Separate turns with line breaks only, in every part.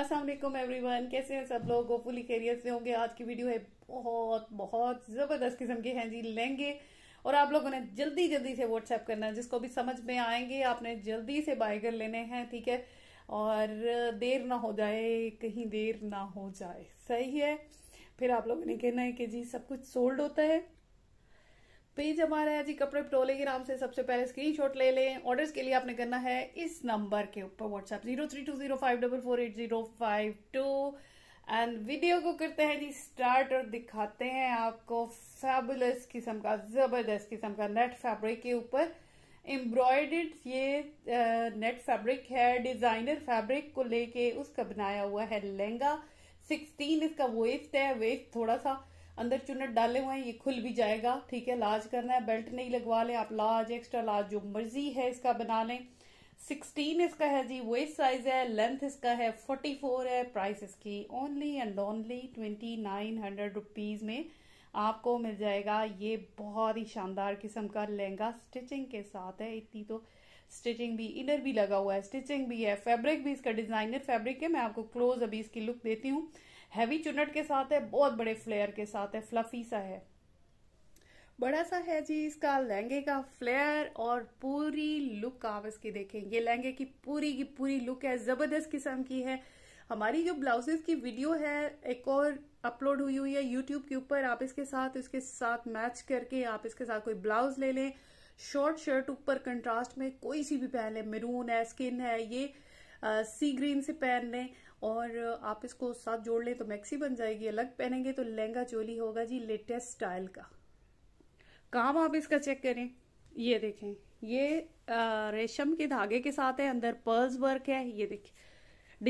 Aslam every one कैसे हैं सब लोग होपफुली खैरियत से होंगे आज की वीडियो है बहुत बहुत ज़बरदस्त किस्म के हैं जी लेंगे और आप लोगों ने जल्दी जल्दी से व्हाट्सएप करना है जिसको भी समझ में आएंगे आपने जल्दी से बाय कर लेने हैं ठीक है और देर ना हो जाए कहीं देर ना हो जाए सही है फिर आप लोगों ने कहना है कि जी सब कुछ सोल्ड होता है पेज हमारा है जी कपड़े पटोले के नाम से सबसे पहले स्क्रीनशॉट ले लें ऑर्डर्स के लिए आपने करना है इस नंबर के ऊपर WhatsApp zero three two zero five double four eight zero five two and video को करते हैं जी स्टार्ट और दिखाते हैं आपको फैबुलस किस्म का जबरदस्त किस्म का नेट फैब्रिक के ऊपर एम्ब्रॉयड ये नेट फैब्रिक है डिजाइनर फैब्रिक को लेके उसका बनाया हुआ है लहंगा सिक्सटीन इसका वेस्ट है वेस्ट थोड़ा सा अंदर चुनट डाले हुए हैं ये खुल भी जाएगा ठीक है लार्ज करना है बेल्ट नहीं लगवा लें आप लार्ज एक्स्ट्रा लार्ज जो मर्जी है इसका बना लें सिक्सटीन इसका है जी वेस्ट साइज है लेंथ इसका है फोर्टी फोर है प्राइस इसकी only and only twenty nine hundred rupees में आपको मिल जाएगा ये बहुत ही शानदार किस्म का लहंगा स्टिचिंग के साथ है इतनी तो स्टिचिंग भी इनर भी लगा हुआ है स्टिचिंग भी है फैब्रिक भी इसका डिजाइनर फैब्रिक है मैं आपको क्लोज अभी इसकी लुक देती हूँ हैवी चुनट के साथ है बहुत बड़े फ्लेयर के साथ है फ्लफी सा है बड़ा सा है जी इसका लहंगे का फ्लेयर और पूरी लुक आप इसकी देखें ये लहंगे की पूरी की पूरी लुक है जबरदस्त किस्म की है हमारी जो ब्लाउजेज की वीडियो है एक और अपलोड हुई हुई है यूट्यूब के ऊपर आप इसके साथ इसके साथ मैच करके आप इसके साथ कोई ब्लाउज ले लें शॉर्ट शर्ट ऊपर कंट्रास्ट में कोई सी भी पहन लें मेरून है स्किन है ये सी ग्रीन से पहन लें और आप इसको साथ जोड़ लें तो मैक्सी बन जाएगी अलग पहनेंगे तो लहंगा चोली होगा जी लेटेस्ट स्टाइल का काम आप इसका चेक करें ये देखें ये रेशम के धागे के साथ है अंदर पर्ल्स वर्क है ये देखिए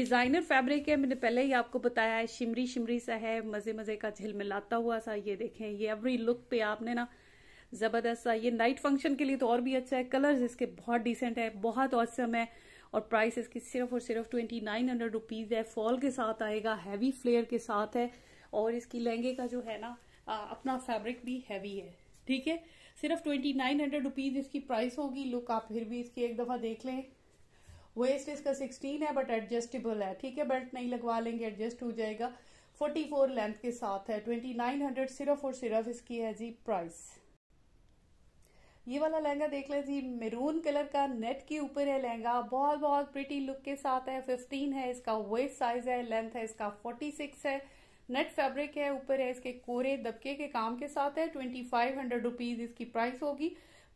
डिजाइनर फैब्रिक है मैंने पहले ही आपको बताया है शिमरी शिमरी सा है मजे मजे का झिलमिलाता हुआ सा ये देखें ये एवरी लुक पे आपने ना जबरदस्त सा ये नाइट फंक्शन के लिए तो और भी अच्छा है कलर्स इसके बहुत डिसेंट है बहुत औसम है और प्राइस इसकी सिर्फ और सिर्फ ट्वेंटी नाइन हंड्रेड रुपीज़ है फॉल के साथ आएगा हैवी फ्लेयर के साथ है और इसकी लहंगे का जो है ना आ, अपना फैब्रिक भी हैवी है ठीक है सिर्फ ट्वेंटी नाइन हंड्रेड रुपीज़ इसकी प्राइस होगी लुक आप फिर भी इसकी एक दफ़ा देख लें वेस्ट इसका सिक्सटीन है बट एडजस्टेबल है ठीक है बेल्ट नहीं लगवा लेंगे एडजस्ट हो जाएगा फोर्टी फोर लेंथ के साथ है ट्वेंटी नाइन हंड्रेड सिर्फ और सिर्फ इसकी है जी प्राइस ये वाला लहंगा देख लें जी मेरून कलर का नेट के ऊपर है लहंगा बहुत बहुत प्रिटी लुक के साथ है 15 है इसका वेस्ट साइज है लेंथ है इसका 46 है नेट फैब्रिक है ऊपर है इसके कोरे दबके के काम के साथ है ट्वेंटी फाइव हंड्रेड रुपीज इसकी प्राइस होगी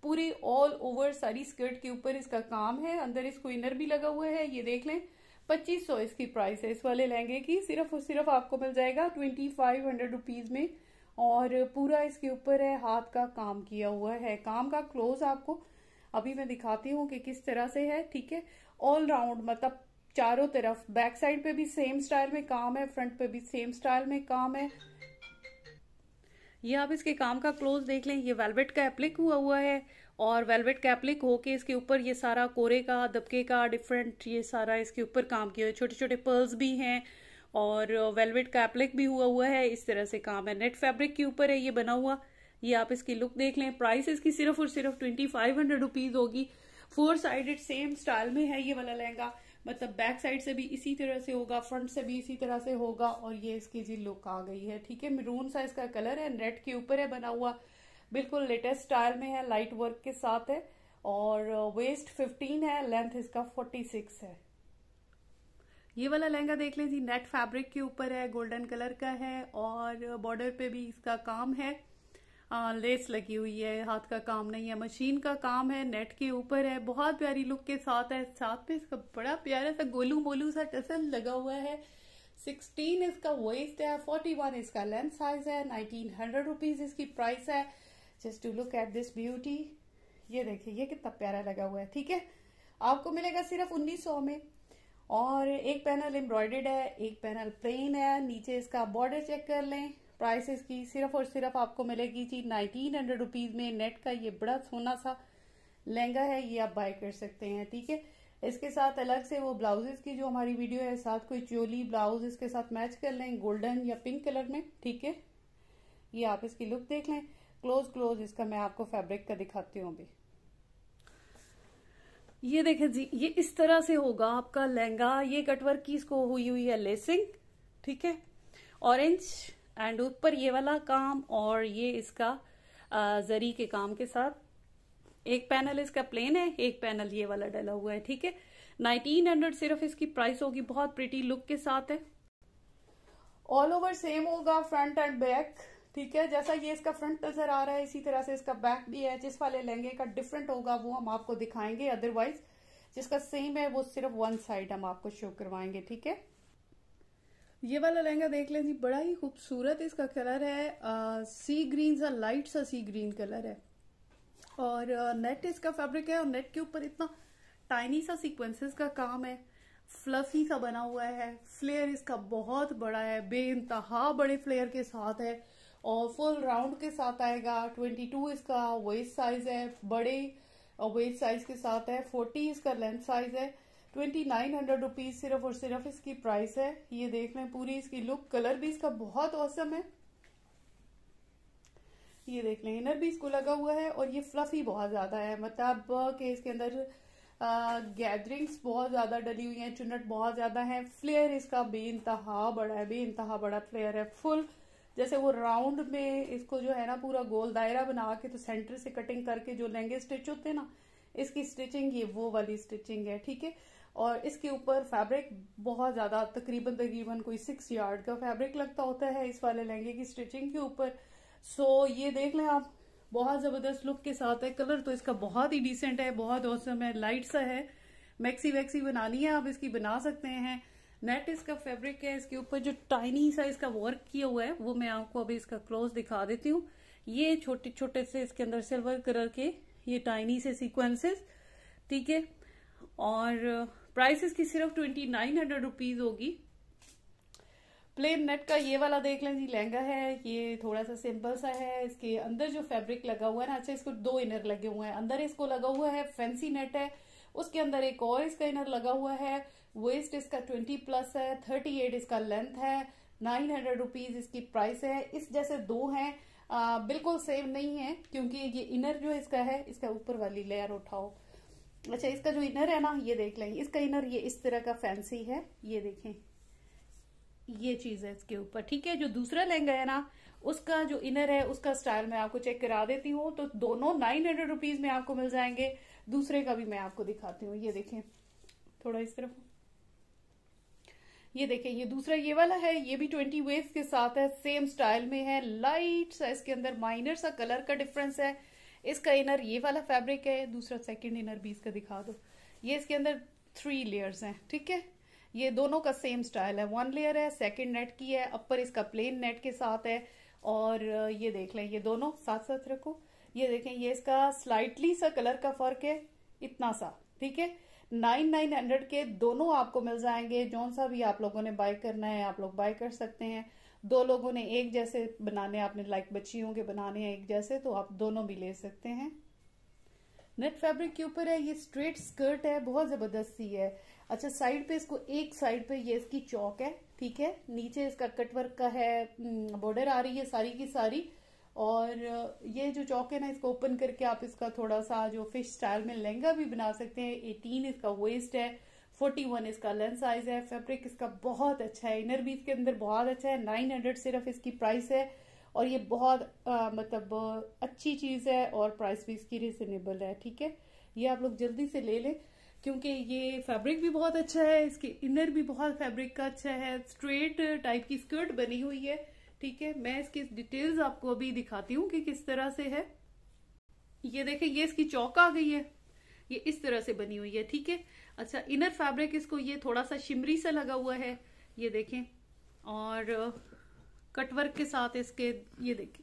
पूरी ऑल ओवर सारी स्कर्ट के ऊपर इसका काम है अंदर इसको इनर भी लगा हुआ है ये देख लें पच्चीस सौ इसकी प्राइस है इस वाले लहंगे की सिर्फ और सिर्फ आपको मिल जाएगा ट्वेंटी फाइव हंड्रेड में और पूरा इसके ऊपर है हाथ का काम किया हुआ है काम का क्लोज आपको अभी मैं दिखाती हूँ कि किस तरह से है ठीक है ऑल राउंड मतलब चारों तरफ बैक साइड पे भी सेम स्टाइल में काम है फ्रंट पे भी सेम स्टाइल में काम है ये आप इसके काम का क्लोज देख लें ये वेलवेट का एप्लिक हुआ हुआ है और वेलवेट का एप्लिक होके इसके ऊपर ये सारा कोरे का दबके का डिफरेंट ये सारा इसके ऊपर काम किया है छोटे छोटे पर्ल्स भी हैं और वेलवेट का एप्लिक भी हुआ हुआ है इस तरह से काम है नेट फैब्रिक के ऊपर है ये बना हुआ ये आप इसकी लुक देख लें प्राइस इसकी सिर्फ और सिर्फ ट्वेंटी फाइव हंड्रेड रुपीज होगी फोर साइडेड सेम स्टाइल में है ये वाला लहंगा मतलब बैक साइड से भी इसी तरह से होगा फ्रंट से भी इसी तरह से होगा और ये इसकी जी लुक आ गई है ठीक है मेरून सा इसका कलर है रेड के ऊपर है बना हुआ बिल्कुल लेटेस्ट स्टाइल में है लाइट वर्क के साथ है और वेस्ट फिफ्टीन है लेंथ इसका सिक्स है ये वाला लहंगा देख लें जी नेट फैब्रिक के ऊपर है गोल्डन कलर का है और बॉर्डर पे भी इसका काम है आ, लेस लगी हुई है हाथ का काम नहीं है मशीन का काम है नेट के ऊपर है बहुत प्यारी लुक के साथ है साथ में इसका बड़ा प्यारा सा गोलू मोलू सा टसल लगा हुआ है 16 इसका वेस्ट है 41 इसका लेंथ साइज है 1900 रुपीज इसकी प्राइस है just to look at this beauty ये देखिए ये कितना प्यारा लगा हुआ है ठीक है आपको मिलेगा सिर्फ 1900 में और एक पैनल एम्ब्रॉयडेड है एक पैनल प्लेन है नीचे इसका बॉर्डर चेक कर लें प्राइस इसकी सिर्फ और सिर्फ आपको मिलेगी जी नाइनटीन हंड्रेड रुपीज में नेट का ये बड़ा सोना सा लहंगा है ये आप बाय कर सकते हैं ठीक है इसके साथ अलग से वो ब्लाउजेस की जो हमारी वीडियो है साथ कोई चोली ब्लाउज इसके साथ मैच कर लें गोल्डन या पिंक कलर में ठीक है ये आप इसकी लुक देख लें क्लोज क्लोज इसका मैं आपको फैब्रिक का दिखाती हूँ अभी ये देखें जी ये इस तरह से होगा आपका लहंगा ये कटवर्क की इसको हुई हुई है लेसिंग ठीक है ऑरेंज एंड ऊपर ये वाला काम और ये इसका जरी के काम के साथ एक पैनल इसका प्लेन है एक पैनल ये वाला डला हुआ है ठीक है नाइनटीन हंड्रेड सिर्फ इसकी प्राइस होगी बहुत प्रिटी लुक के साथ है ऑल ओवर सेम होगा फ्रंट एंड बैक ठीक है जैसा ये इसका फ्रंट नजर आ रहा है इसी तरह से इसका बैक भी है जिस वाले लहंगे का डिफरेंट होगा वो हम आपको दिखाएंगे अदरवाइज जिसका सेम है वो सिर्फ वन साइड हम आपको शो करवाएंगे ठीक है ये वाला लहंगा देख लें जी बड़ा ही खूबसूरत इसका कलर है आ, सी ग्रीन सा लाइट सा सी ग्रीन कलर है और आ, नेट इसका फैब्रिक है और नेट के ऊपर इतना टाइनी सा सीक्वेंसेस का काम है फ्लफी सा बना हुआ है फ्लेयर इसका बहुत बड़ा है बेानतहा बड़े फ्लेयर के साथ है और फुल राउंड के साथ आएगा 22 इसका वेस्ट साइज है बड़े वेस्ट साइज के साथ है 40 इसका लेंथ साइज है ट्वेंटी नाइन हंड्रेड रुपीज सिर्फ और सिर्फ इसकी प्राइस है ये देख लें पूरी इसकी लुक कलर भी इसका बहुत औसम है ये देख लें इनर भी इसको लगा हुआ है और ये फ्लफी बहुत ज्यादा है मतलब के इसके अंदर गैदरिंग्स बहुत ज्यादा डली हुई हैं चुनट बहुत ज्यादा है फ्लेयर इसका बेानतहा बड़ा है इंतहा बड़ा फ्लेयर है फुल जैसे वो राउंड में इसको जो है ना पूरा गोल दायरा बना के तो सेंटर से कटिंग करके जो लहंगे स्टिच होते हैं ना इसकी स्टिचिंग ये वो वाली स्टिचिंग है ठीक है और इसके ऊपर फैब्रिक बहुत ज्यादा तकरीबन तकरीबन कोई सिक्स यार्ड का फैब्रिक लगता होता है इस वाले लहंगे की स्टिचिंग के ऊपर सो ये देख लें आप बहुत जबरदस्त लुक के साथ है कलर तो इसका बहुत ही डिसेंट है बहुत औसम है लाइट सा है मैक्सी वैक्सी बनानी है आप इसकी बना सकते हैं नेट इसका फैब्रिक है इसके ऊपर जो टाइनी सा इसका वर्क किया हुआ है वो मैं आपको अभी इसका क्लोज दिखा देती हूँ ये छोटे छोटे से इसके अंदर सिल्वर कलर के ये टाइनी से सीक्वेंसेस ठीक है और प्राइस इसकी सिर्फ ट्वेंटी नाइन हंड्रेड रुपीज होगी प्लेन नेट का ये वाला देख लें जी लहंगा है ये थोड़ा सा सिंपल सा है इसके अंदर जो फैब्रिक लगा हुआ है ना अच्छा इसको दो इनर लगे हुए हैं अंदर इसको लगा हुआ है फैंसी नेट है उसके अंदर एक और इसका इनर लगा हुआ है वेस्ट इसका ट्वेंटी प्लस है थर्टी एट इसका लेंथ है नाइन हंड्रेड रुपीज इसकी प्राइस है इस जैसे दो हैं बिल्कुल सेम नहीं है क्योंकि ये इनर जो इसका है इसका ऊपर वाली लेयर उठाओ अच्छा इसका जो इनर है ना ये देख लेंगे इसका इनर ये इस तरह का फैंसी है ये देखें ये चीज है इसके ऊपर ठीक है जो दूसरा लहंगा है ना उसका जो इनर है उसका स्टाइल मैं आपको चेक करा देती हूँ तो दोनों नाइन हंड्रेड रुपीज में आपको मिल जाएंगे दूसरे का भी मैं आपको दिखाती हूँ ये देखें थोड़ा इस तरफ ये देखें ये दूसरा ये वाला है ये भी ट्वेंटी वेव के साथ है सेम स्टाइल में है लाइट सा इसके अंदर माइनर सा कलर का डिफरेंस है इसका इनर ये वाला फैब्रिक है दूसरा सेकंड इनर भी इसका दिखा दो ये इसके अंदर थ्री लेयर्स हैं ठीक है ये दोनों का सेम स्टाइल है वन लेयर है सेकंड नेट की है अपर इसका प्लेन नेट के साथ है और ये देख लें ये दोनों साथ साथ रखो ये देखें ये इसका स्लाइटली सा कलर का फर्क है इतना सा ठीक है नाइन नाइन हंड्रेड के दोनों आपको मिल जाएंगे जौन सा भी आप लोगों ने बाय करना है आप लोग बाय कर सकते हैं दो लोगों ने एक जैसे बनाने आपने लाइक बच्चियों के बनाने हैं एक जैसे तो आप दोनों भी ले सकते हैं नेट फैब्रिक के ऊपर है ये स्ट्रेट स्कर्ट है बहुत जबरदस्त सी है अच्छा साइड पे इसको एक साइड पे ये इसकी चौक है ठीक है नीचे इसका कटवर्क का है बॉर्डर हम्म, आ रही है सारी की सारी और ये जो चौक है ना इसको ओपन करके आप इसका थोड़ा सा जो फिश स्टाइल में लहंगा भी बना सकते हैं एटीन इसका वेस्ट है फोर्टी वन इसका लेंथ साइज है फैब्रिक इसका बहुत अच्छा है इनर भी इसके अंदर बहुत अच्छा है नाइन हंड्रेड सिर्फ इसकी प्राइस है और ये बहुत आ, मतलब अच्छी चीज़ है और प्राइस भी इसकी रिजनेबल है ठीक है ये आप लोग जल्दी से ले लें क्योंकि ये फैब्रिक भी बहुत अच्छा है इसके इनर भी बहुत फैब्रिक का अच्छा है स्ट्रेट टाइप की स्कर्ट बनी हुई है ठीक है मैं इसकी डिटेल्स आपको अभी दिखाती हूँ कि किस तरह से है ये देखें ये इसकी चौक आ गई है ये इस तरह से बनी हुई है ठीक है अच्छा इनर फैब्रिक इसको ये थोड़ा सा शिमरी सा लगा हुआ है ये देखें और कटवर्क के साथ इसके ये देखें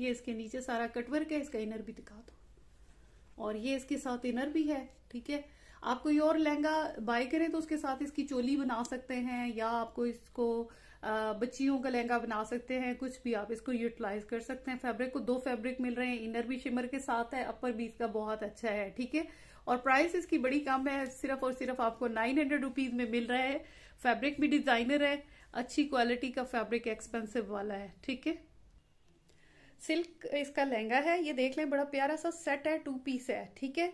ये इसके नीचे सारा कटवर्क है इसका इनर भी दिखा दो और ये इसके साथ इनर भी है ठीक है आप कोई और लहंगा बाय करें तो उसके साथ इसकी चोली बना सकते हैं या आपको इसको बच्चियों का लहंगा बना सकते हैं कुछ भी आप इसको यूटिलाइज कर सकते हैं फैब्रिक को दो फैब्रिक मिल रहे हैं इनर भी शिमर के साथ है अपर भी इसका बहुत अच्छा है ठीक है और प्राइस इसकी बड़ी कम है सिर्फ और सिर्फ आपको नाइन हंड्रेड रुपीज में मिल रहा है फैब्रिक भी डिजाइनर है अच्छी क्वालिटी का फैब्रिक एक्सपेंसिव वाला है ठीक है सिल्क इसका लहंगा है ये देख लें बड़ा प्यारा सा सेट है टू पीस है ठीक है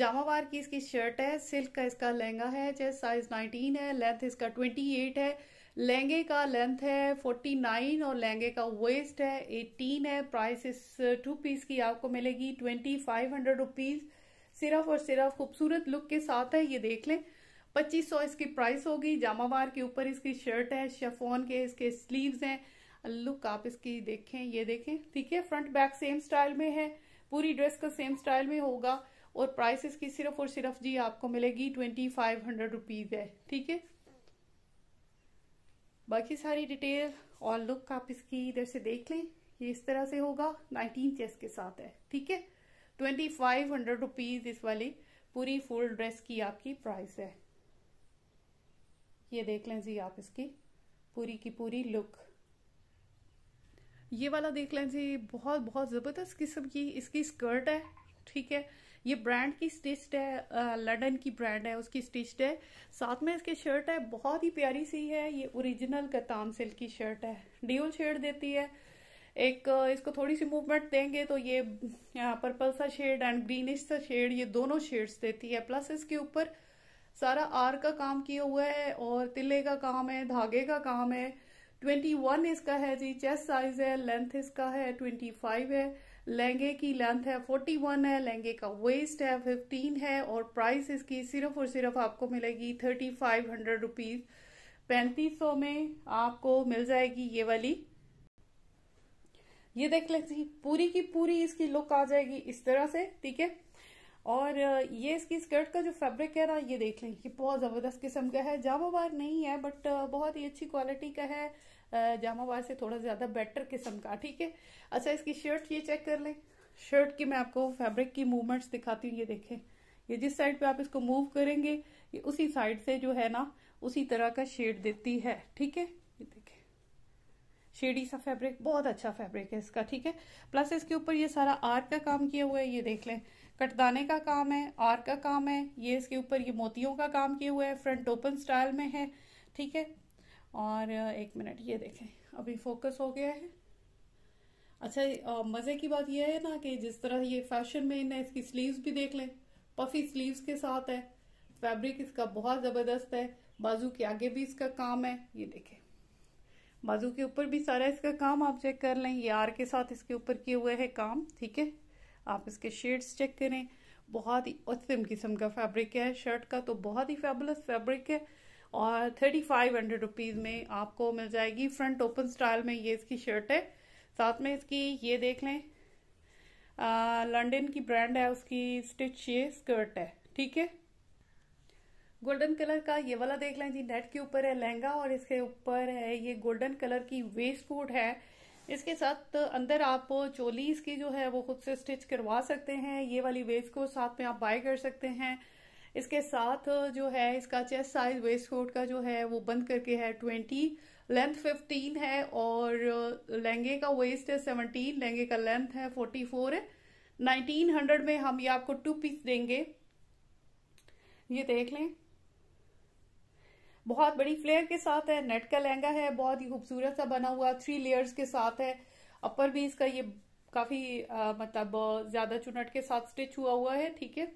जामावार की इसकी शर्ट है सिल्क का इसका लहंगा है चाहे साइज 19 है लेंथ इसका 28 है लहंगे का लेंथ है 49 और लहंगे का वेस्ट है 18 है प्राइस इस टू पीस की आपको मिलेगी ट्वेंटी फाइव हंड्रेड रुपीज सिर्फ और सिर्फ खूबसूरत लुक के साथ है ये देख लें पच्चीस सौ इसकी प्राइस होगी जामावार के ऊपर इसकी शर्ट है शेफोन के इसके स्लीव्स हैं लुक आप इसकी देखें ये देखें ठीक है फ्रंट बैक सेम स्टाइल में है पूरी ड्रेस का सेम स्टाइल में होगा और प्राइस इसकी सिर्फ और सिर्फ जी आपको मिलेगी ट्वेंटी फाइव हंड्रेड रुपीज है ठीक है बाकी सारी डिटेल और लुक आप इसकी इधर से देख लें ये इस तरह से होगा नाइनटीन चेस के साथ है ठीक है ट्वेंटी फाइव हंड्रेड रुपीज इस वाली पूरी फुल ड्रेस की आपकी प्राइस है ये देख लें जी आप इसकी पूरी की पूरी लुक ये वाला देख लें जी बहुत बहुत ज़बरदस्त किस्म की इसकी स्कर्ट है ठीक है ये ब्रांड की स्टिच्ड है लंडन की ब्रांड है उसकी स्टिच्ड है साथ में इसकी शर्ट है बहुत ही प्यारी सी है ये ओरिजिनल कतान सिल्क की शर्ट है ड्यूल शेड देती है एक इसको थोड़ी सी मूवमेंट देंगे तो ये पर्पल सा शेड एंड ग्रीनिश सा शेड ये दोनों शेड्स देती है प्लस इसके ऊपर सारा आर का काम किया हुआ है और तिले का काम है धागे का काम है ट्वेंटी वन इसका है जी चेस्ट साइज है लेंथ इसका है ट्वेंटी फाइव है लहंगे की लेंथ है 41 है लहंगे का वेस्ट है 15 है और प्राइस इसकी सिर्फ और सिर्फ आपको मिलेगी थर्टी फाइव हंड्रेड रुपीज पैंतीस सौ में आपको मिल जाएगी ये वाली ये देख लें पूरी की पूरी इसकी लुक आ जाएगी इस तरह से ठीक है और ये इसकी स्कर्ट का जो फैब्रिक है ना ये देख लें ये बहुत ज़बरदस्त किस्म का है जावाबार नहीं है बट बहुत ही अच्छी क्वालिटी का है जामावार से थोड़ा ज़्यादा बेटर किस्म का ठीक है अच्छा इसकी शर्ट ये चेक कर लें शर्ट की मैं आपको फैब्रिक की मूवमेंट्स दिखाती हूँ ये देखें ये जिस साइड पे आप इसको मूव करेंगे ये उसी साइड से जो है ना उसी तरह का शेड देती है ठीक है ये देखें शेडी सा फैब्रिक बहुत अच्छा फैब्रिक है इसका ठीक है प्लस इसके ऊपर ये सारा आर का काम किया हुआ है ये देख लें कटदाने का काम है आर का काम है ये इसके ऊपर ये मोतियों का काम किया हुआ है फ्रंट ओपन स्टाइल में है ठीक है और एक मिनट ये देखें अभी फोकस हो गया है अच्छा मज़े की बात यह है ना कि जिस तरह ये फैशन में ना इसकी स्लीव्स भी देख लें पफी स्लीव्स के साथ है फैब्रिक इसका बहुत ज़बरदस्त है बाजू के आगे भी इसका काम है ये देखें बाजू के ऊपर भी सारा इसका काम आप चेक कर लें ये आर के साथ इसके ऊपर किए हुए है काम ठीक है आप इसके शेड्स चेक करें बहुत ही उत्तम किस्म का फैब्रिक है शर्ट का तो बहुत ही फैबुलस फैब्रिक है और थर्टी फाइव हंड्रेड रुपीज़ में आपको मिल जाएगी फ्रंट ओपन स्टाइल में ये इसकी शर्ट है साथ में इसकी ये देख लें लंडन की ब्रांड है उसकी स्टिच ये स्कर्ट है ठीक है गोल्डन कलर का ये वाला देख लें जी नेट के ऊपर है लहंगा और इसके ऊपर है ये गोल्डन कलर की वेस्ट कोट है इसके साथ अंदर आप चोलीस की जो है वो खुद से स्टिच करवा सकते हैं ये वाली वेस्ट कोट साथ में आप बाय कर सकते हैं इसके साथ जो है इसका चेस्ट साइज वेस्ट कोट का जो है वो बंद करके है ट्वेंटी लेंथ फिफ्टीन है और लहंगे का वेस्ट है सेवनटीन लहंगे का लेंथ है फोर्टी फोर है नाइनटीन हंड्रेड में हम ये आपको टू पीस देंगे ये देख लें बहुत बड़ी फ्लेयर के साथ है नेट का लहंगा है बहुत ही खूबसूरत सा बना हुआ थ्री लेयर्स के साथ है अपर भी इसका ये काफी आ, मतलब ज्यादा चुनट के साथ स्टिच हुआ हुआ है ठीक है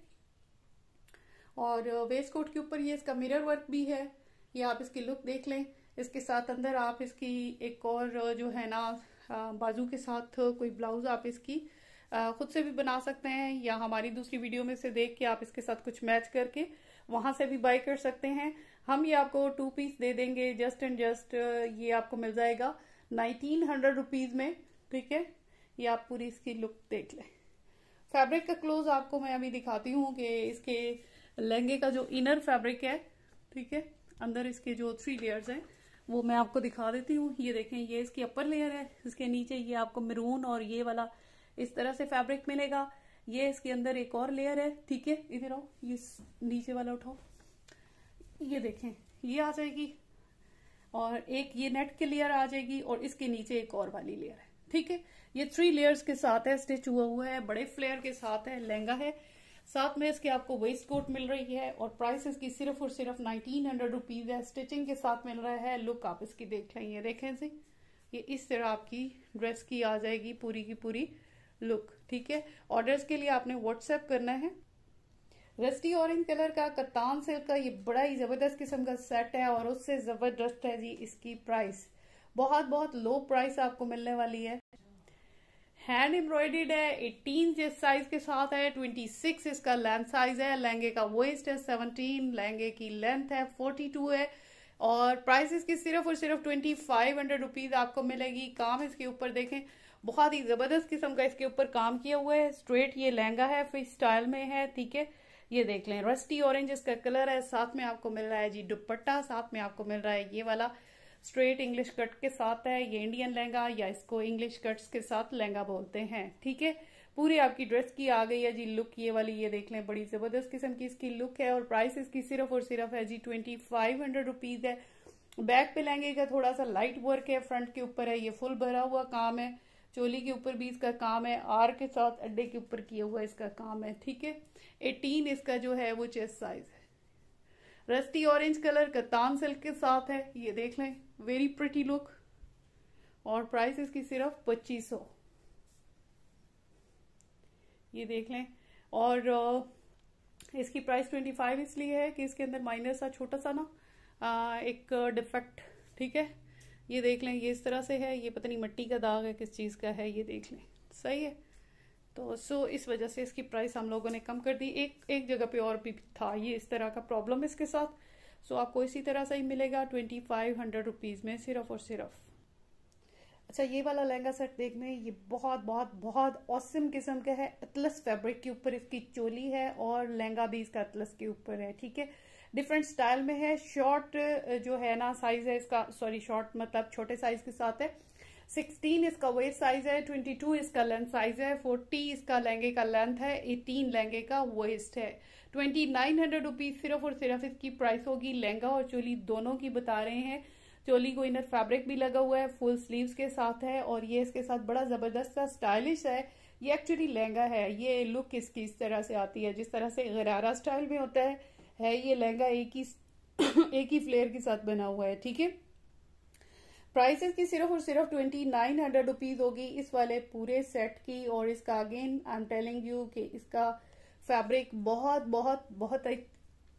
और वेस्ट कोट के ऊपर ये इसका मिरर वर्क भी है ये आप इसकी लुक देख लें इसके साथ अंदर आप इसकी एक और जो है ना बाजू के साथ कोई ब्लाउज आप इसकी खुद से भी बना सकते हैं या हमारी दूसरी वीडियो में से देख के आप इसके साथ कुछ मैच करके वहां से भी बाय कर सकते हैं हम ये आपको टू पीस दे देंगे जस्ट एंड जस्ट ये आपको मिल जाएगा नाइनटीन हंड्रेड रुपीज में ठीक है ये आप पूरी इसकी लुक देख लें फैब्रिक का क्लोज आपको मैं अभी दिखाती हूँ कि इसके लहंगे का जो इनर फैब्रिक है ठीक है अंदर इसके जो थ्री लेयर्स हैं वो मैं आपको दिखा देती हूँ ये देखें ये इसकी अपर लेयर है इसके नीचे ये आपको मेरून और ये वाला इस तरह से फैब्रिक मिलेगा ये इसके अंदर एक और लेयर है ठीक है इधर आओ ये नीचे वाला उठाओ ये देखें ये आ जाएगी और एक ये नेट की लेयर आ जाएगी और इसके नीचे एक और वाली लेयर है ठीक है ये थ्री लेयर्स के साथ है स्टिच हुआ हुआ है बड़े फ्लेयर के साथ है लहंगा है साथ में इसके आपको वेस्ट कोट मिल रही है और प्राइस इसकी सिर्फ और सिर्फ नाइनटीन हंड्रेड रुपीज है स्टिचिंग के साथ मिल रहा है लुक आप इसकी देख हैं देखें जी ये इस तरह आपकी ड्रेस की आ जाएगी पूरी की पूरी लुक ठीक है ऑर्डर्स के लिए आपने व्हाट्सएप करना है रस्टी ऑरेंज कलर का कतान सिल्क का ये बड़ा ही जबरदस्त किस्म का सेट है और उससे जबरदस्त है जी इसकी प्राइस बहुत बहुत लो प्राइस आपको मिलने वाली है हैंड एम्ब्रॉयडेड है एटीन जिस साइज के साथ है ट्वेंटी सिक्स इसका लेंथ साइज है लहंगे का वेस्ट है सेवनटीन लहंगे की लेंथ है फोर्टी टू है और प्राइस इसकी सिर्फ और सिर्फ ट्वेंटी फाइव हंड्रेड रुपीज़ आपको मिलेगी काम इसके ऊपर देखें बहुत ही ज़बरदस्त किस्म का इसके ऊपर काम किया हुआ है स्ट्रेट ये लहंगा है फिर स्टाइल में है ठीक है ये देख लें रस्टी ऑरेंज इसका कलर है साथ में आपको मिल रहा है जी दुपट्टा साथ में आपको मिल रहा है ये वाला स्ट्रेट इंग्लिश कट के साथ है ये इंडियन लहंगा या इसको इंग्लिश कट्स के साथ लहंगा बोलते हैं ठीक है पूरी आपकी ड्रेस की आ गई है जी लुक ये वाली ये देख लें बड़ी ज़बरदस्त किस्म की इसकी लुक है और प्राइस इसकी सिर्फ और सिर्फ है जी ट्वेंटी फाइव हंड्रेड रुपीज़ है बैक पे लहंगे का थोड़ा सा लाइट वर्क है फ्रंट के ऊपर है ये फुल भरा हुआ काम है चोली के ऊपर भी इसका काम है आर के साथ अड्डे के ऊपर किया हुआ इसका काम है ठीक है एटीन इसका जो है वो चेस्ट साइज है rusty orange colour katan silk के साथ है ये देख लें वेरी प्रिटी लुक और प्राइस इसकी सिर्फ पच्चीस सौ ये देख लें और इसकी प्राइस ट्वेंटी फाइव इसलिए है कि इसके अंदर माइनर सा छोटा सा ना एक डिफेक्ट ठीक है ये देख लें ये इस तरह से है ये पता नहीं मट्टी का दाग है किस चीज़ का है ये देख लें सही है तो सो इस वजह से इसकी प्राइस हम लोगों ने कम कर दी एक एक जगह पे और भी था ये इस तरह का प्रॉब्लम इसके साथ सो so, आपको इसी तरह से ही मिलेगा ट्वेंटी फाइव हंड्रेड रुपीज़ में सिर्फ और सिर्फ अच्छा ये वाला लहंगा सेट देख ये बहुत बहुत बहुत औसम किस्म का है अतलस फैब्रिक के ऊपर इसकी चोली है और लहंगा भी इसका अतलस के ऊपर है ठीक है डिफरेंट स्टाइल में है शॉर्ट जो है ना साइज है इसका सॉरी शॉर्ट मतलब छोटे साइज के साथ है सिक्सटीन इसका वेस्ट साइज है ट्वेंटी टू इसका लेंथ साइज है फोर्टी इसका लहंगे का लेंथ है एटीन लहंगे का वेस्ट है ट्वेंटी नाइन हंड्रेड रुपीज सिर्फ और सिर्फ इसकी प्राइस होगी लहंगा और चोली दोनों की बता रहे हैं चोली को इनर फैब्रिक भी लगा हुआ है फुल स्लीव्स के साथ है और ये इसके साथ बड़ा जबरदस्त सा स्टाइलिश है ये एक्चुअली लहंगा है ये लुक इसकी इस तरह से आती है जिस तरह से गरारा स्टाइल में होता है है ये लहंगा एक ही एक ही फ्लेयर के साथ बना हुआ है ठीक है प्राइस इसकी सिर्फ और सिर्फ ट्वेंटी नाइन हंड्रेड रुपीज होगी इस वाले पूरे सेट की और इसका again I am telling you कि इसका फैब्रिक बहुत बहुत बहुत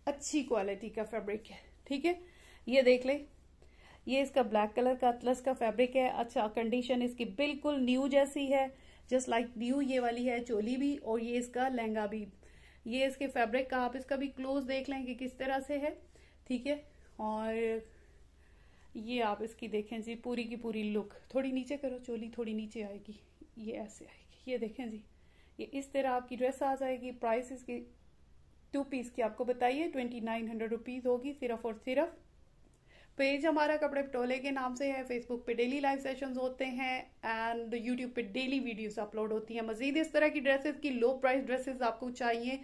अच्छी क्वालिटी का फैब्रिक है ठीक है ये देख ले ये इसका ब्लैक कलर का अतलस का फैब्रिक है अच्छा कंडीशन इसकी बिल्कुल न्यू जैसी है जस्ट लाइक न्यू ये वाली है चोली भी और ये इसका लहंगा भी ये इसके फैब्रिक का आप इसका भी क्लोज देख लें कि किस तरह से है ठीक है और ये आप इसकी देखें जी पूरी की पूरी लुक थोड़ी नीचे करो चोली थोड़ी नीचे आएगी ये ऐसे आएगी ये देखें जी ये इस तरह आपकी ड्रेस आ जाएगी प्राइस इसकी टू पीस की आपको बताइए ट्वेंटी नाइन हंड्रेड रुपीज़ होगी सिर्फ और सिर्फ पेज हमारा कपड़े पटोले के नाम से है फेसबुक पे डेली लाइव सेशंस होते हैं एंड यूट्यूब पे डेली वीडियोस अपलोड होती हैं मजीद इस तरह की ड्रेसेस की लो प्राइस ड्रेसेस आपको चाहिए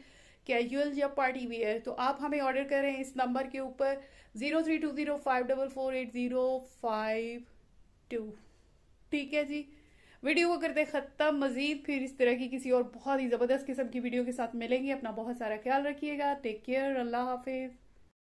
कैजुअल या पार्टी वेयर तो आप हमें ऑर्डर करें इस नंबर के ऊपर zero three two zero five double four eight zero five two ठीक है जी वीडियो को करते ख़त्म मज़ीद फिर इस तरह की किसी और बहुत ही ज़बरदस्त किस्म की वीडियो के साथ मिलेंगे अपना बहुत सारा ख्याल रखिएगा टेक केयर अल्लाह हाफिज़